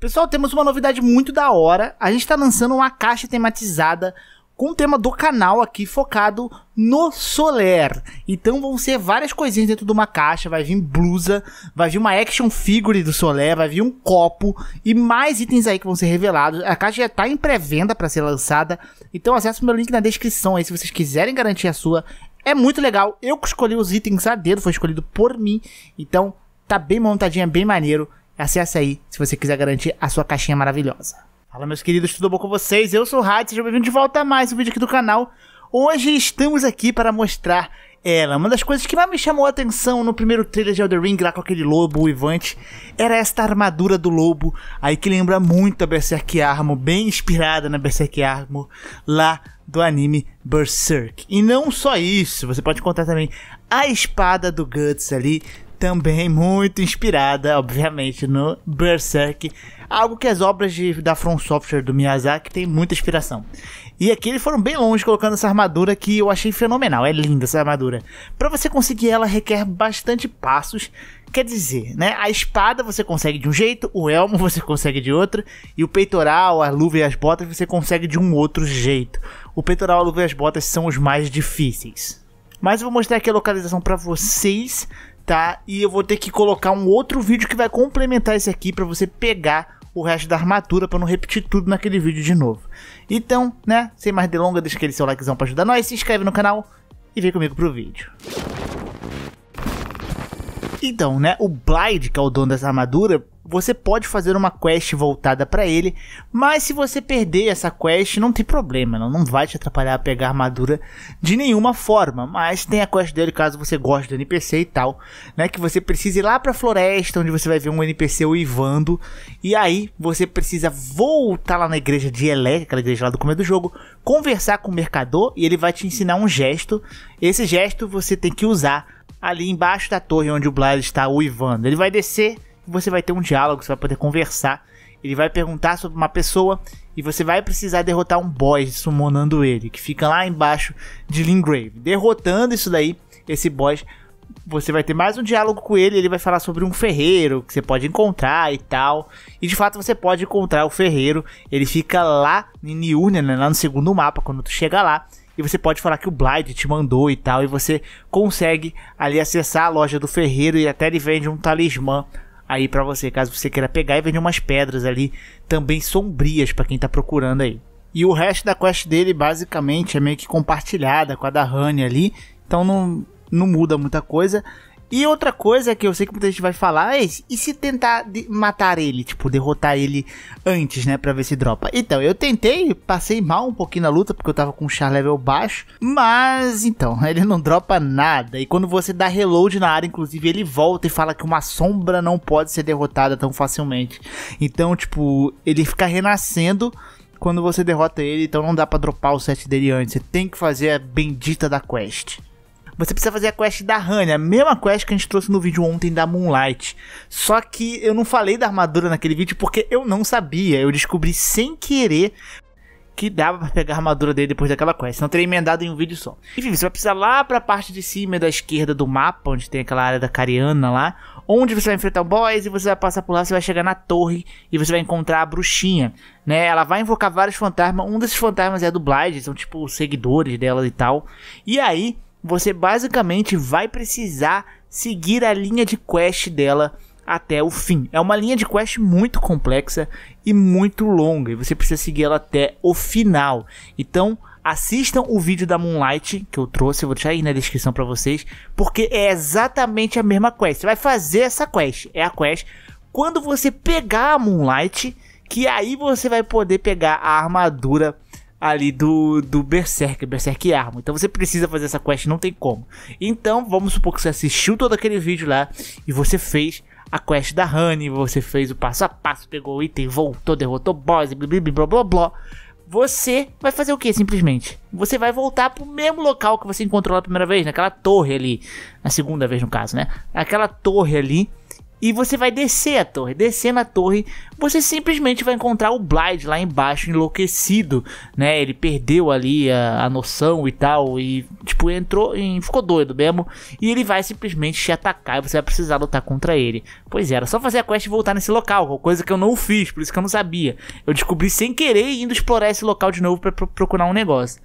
Pessoal, temos uma novidade muito da hora. A gente está lançando uma caixa tematizada com o tema do canal aqui focado no Soler. Então vão ser várias coisinhas dentro de uma caixa, vai vir blusa, vai vir uma action figure do Soler, vai vir um copo e mais itens aí que vão ser revelados. A caixa já está em pré-venda para ser lançada. Então acesse o meu link na descrição aí se vocês quiserem garantir a sua. É muito legal. Eu escolhi os itens a dedo, foi escolhido por mim. Então tá bem montadinha, bem maneiro. Acesse aí se você quiser garantir a sua caixinha maravilhosa. Fala meus queridos, tudo bom com vocês? Eu sou o Rádio, seja bem-vindo de volta a mais um vídeo aqui do canal. Hoje estamos aqui para mostrar ela. Uma das coisas que mais me chamou a atenção no primeiro trailer de Elder Ring, lá com aquele lobo uivante, era esta armadura do lobo, aí que lembra muito a Berserk Armor, bem inspirada na Berserk Armor, lá do anime Berserk. E não só isso, você pode encontrar também a espada do Guts ali, também muito inspirada, obviamente, no Berserk, algo que as obras de, da From Software do Miyazaki têm muita inspiração. E aqui eles foram bem longe colocando essa armadura que eu achei fenomenal, é linda essa armadura. Para você conseguir ela requer bastante passos, quer dizer, né? A espada você consegue de um jeito, o elmo você consegue de outro, e o peitoral, a luva e as botas você consegue de um outro jeito. O peitoral, a luva e as botas são os mais difíceis. Mas eu vou mostrar aqui a localização para vocês e eu vou ter que colocar um outro vídeo que vai complementar esse aqui para você pegar o resto da armadura para não repetir tudo naquele vídeo de novo. Então, né, sem mais delongas, deixa aquele seu likezão para ajudar nós, se inscreve no canal e vem comigo pro vídeo. Então, né, o Blade, que é o dono dessa armadura, você pode fazer uma quest voltada para ele, mas se você perder essa quest, não tem problema, não, não vai te atrapalhar a pegar armadura de nenhuma forma, mas tem a quest dele caso você goste do NPC e tal, né, que você precisa ir lá para floresta onde você vai ver um NPC uivando e aí você precisa voltar lá na igreja de Elé, aquela igreja lá do começo do jogo, conversar com o mercador e ele vai te ensinar um gesto. Esse gesto você tem que usar ali embaixo da torre onde o Blair está uivando. Ele vai descer você vai ter um diálogo, você vai poder conversar. Ele vai perguntar sobre uma pessoa e você vai precisar derrotar um boss summonando ele, que fica lá embaixo de Lingrave. Derrotando isso daí, esse boss, você vai ter mais um diálogo com ele, ele vai falar sobre um ferreiro que você pode encontrar e tal. E de fato você pode encontrar o ferreiro, ele fica lá em Niurnia, né, lá no segundo mapa, quando tu chega lá. E você pode falar que o Blight te mandou e tal, e você consegue ali acessar a loja do ferreiro e até ele vende um talismã aí para você, caso você queira pegar e vender umas pedras ali também sombrias para quem tá procurando aí. E o resto da quest dele basicamente é meio que compartilhada com a da Honey ali, então não, não muda muita coisa. E outra coisa que eu sei que muita gente vai falar é: e se tentar matar ele, tipo, derrotar ele antes, né, pra ver se dropa? Então, eu tentei, passei mal um pouquinho na luta, porque eu tava com um char level baixo, mas então, ele não dropa nada. E quando você dá reload na área, inclusive, ele volta e fala que uma sombra não pode ser derrotada tão facilmente. Então, tipo, ele fica renascendo quando você derrota ele, então não dá para dropar o set dele antes. Você tem que fazer a bendita da quest. Você precisa fazer a quest da Rania, a mesma quest que a gente trouxe no vídeo ontem da Moonlight. Só que eu não falei da armadura naquele vídeo porque eu não sabia. Eu descobri sem querer que dava para pegar a armadura dele depois daquela quest. Não teria emendado em um vídeo só. Enfim, você vai precisar lá para a parte de cima da esquerda do mapa, onde tem aquela área da Cariana lá, onde você vai enfrentar o boss e você vai passar por lá, você vai chegar na torre e você vai encontrar a bruxinha, né? Ela vai invocar vários fantasmas, um desses fantasmas é do Blight, são tipo seguidores dela e tal. E aí, você basicamente vai precisar seguir a linha de quest dela até o fim. É uma linha de quest muito complexa e muito longa, e você precisa seguir ela até o final. Então, assistam o vídeo da Moonlight que eu trouxe, eu vou deixar aí na descrição para vocês, porque é exatamente a mesma quest. Você vai fazer essa quest, é a quest quando você pegar a Moonlight, que aí você vai poder pegar a armadura ali do, do Berserk, Berserk é Arma. Então você precisa fazer essa quest, não tem como. Então vamos supor que você assistiu todo aquele vídeo lá e você fez a quest da Honey, você fez o passo a passo, pegou o item, voltou, derrotou o boss, blá blá blá blá blá. Você vai fazer o que simplesmente? Você vai voltar pro mesmo local que você encontrou lá a primeira vez, naquela torre ali, na segunda vez no caso, né? Aquela torre ali e você vai descer a torre. Descendo a torre, você simplesmente vai encontrar o Blade lá embaixo, enlouquecido, né? Ele perdeu ali a, a noção e tal. E, tipo, entrou e ficou doido mesmo. E ele vai simplesmente te atacar e você vai precisar lutar contra ele. Pois era só fazer a quest e voltar nesse local, coisa que eu não fiz, por isso que eu não sabia. Eu descobri sem querer indo explorar esse local de novo para pro procurar um negócio.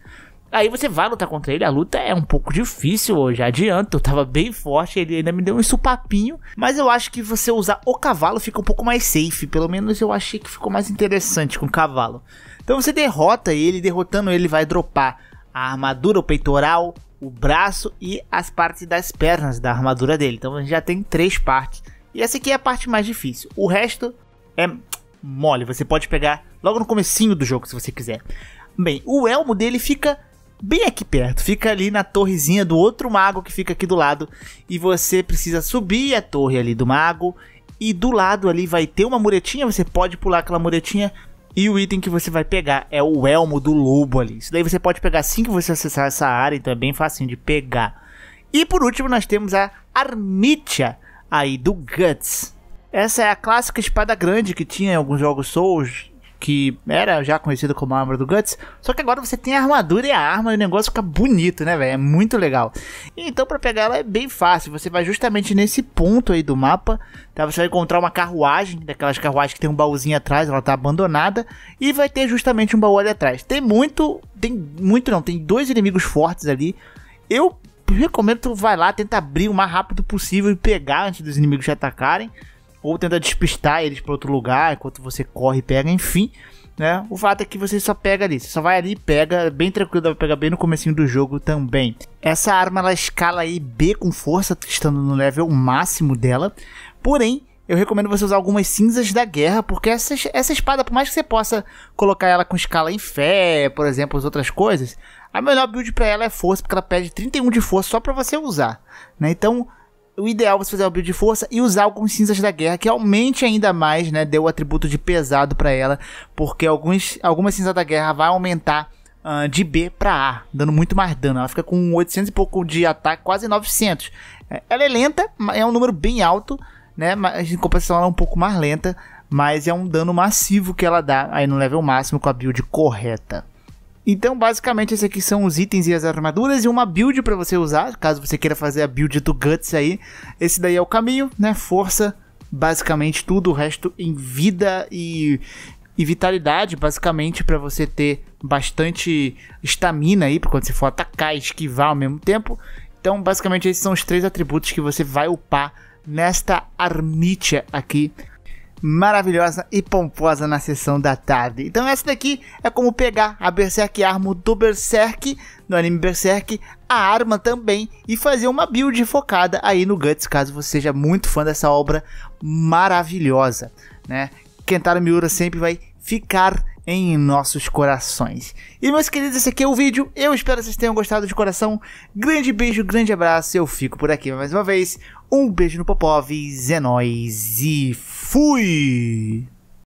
Aí você vai lutar contra ele, a luta é um pouco difícil, eu já adianto, eu tava bem forte, ele ainda me deu um supapinho, mas eu acho que você usar o cavalo fica um pouco mais safe, pelo menos eu achei que ficou mais interessante com o cavalo. Então você derrota ele, derrotando ele vai dropar a armadura, o peitoral, o braço e as partes das pernas da armadura dele. Então a gente já tem três partes. E essa aqui é a parte mais difícil. O resto é mole, você pode pegar logo no comecinho do jogo se você quiser. Bem, o elmo dele fica bem aqui perto. Fica ali na torrezinha do outro mago que fica aqui do lado. E você precisa subir a torre ali do mago. E do lado ali vai ter uma muretinha. Você pode pular aquela muretinha. E o item que você vai pegar é o elmo do lobo ali. Isso daí você pode pegar assim que você acessar essa área. Então é bem facinho de pegar. E por último nós temos a armitia aí do Guts. Essa é a clássica espada grande que tinha em alguns jogos Souls que era já conhecido como a arma do Guts. Só que agora você tem a armadura e a arma e o negócio fica bonito, né, velho? É muito legal. Então, para pegar ela é bem fácil. Você vai justamente nesse ponto aí do mapa, tá? Você vai encontrar uma carruagem, daquelas carruagens que tem um baúzinho atrás, ela tá abandonada, e vai ter justamente um baú ali atrás. Tem muito, tem muito não, tem dois inimigos fortes ali. Eu recomendo tu vai lá, tenta abrir o mais rápido possível e pegar antes dos inimigos te atacarem ou tenta despistar eles para outro lugar enquanto você corre e pega, enfim. Né? O fato é que você só pega ali, você só vai ali e pega, bem tranquilo, dá pra pegar bem no comecinho do jogo também. Essa arma ela escala aí B com força, estando no level máximo dela. Porém, eu recomendo você usar algumas cinzas da guerra, porque essa, essa espada, por mais que você possa colocar ela com escala em fé, por exemplo, as outras coisas, a melhor build para ela é força, porque ela pede 31 de força só para você usar, né? Então, o ideal é você fazer uma build de força e usar alguns cinzas da guerra, que aumente ainda mais, né? Deu o atributo de pesado para ela, porque alguns, algumas cinzas da guerra vai aumentar uh, de B para A, dando muito mais dano. Ela fica com 800 e pouco de ataque, quase 900. É, ela é lenta, é um número bem alto, né? Mas em compensação ela é um pouco mais lenta, mas é um dano massivo que ela dá aí no level máximo com a build correta. Então, basicamente, esses aqui são os itens e as armaduras e uma build para você usar, caso você queira fazer a build do Guts aí. Esse daí é o caminho, né? Força, basicamente tudo, o resto em vida e, e vitalidade, basicamente, para você ter bastante estamina aí, para quando você for atacar e esquivar ao mesmo tempo. Então, basicamente, esses são os três atributos que você vai upar nesta Armitia aqui maravilhosa e pomposa na sessão da tarde. Então essa daqui é como pegar a Berserk Armo do Berserk, no anime Berserk, a arma também e fazer uma build focada aí no Guts, caso você seja muito fã dessa obra maravilhosa, né? Kentaro Miura sempre vai ficar em nossos corações. E meus queridos, esse aqui é o vídeo. Eu espero que vocês tenham gostado de coração. Grande beijo, grande abraço. Eu fico por aqui mais uma vez. Um beijo no Popov é nóis e Fui!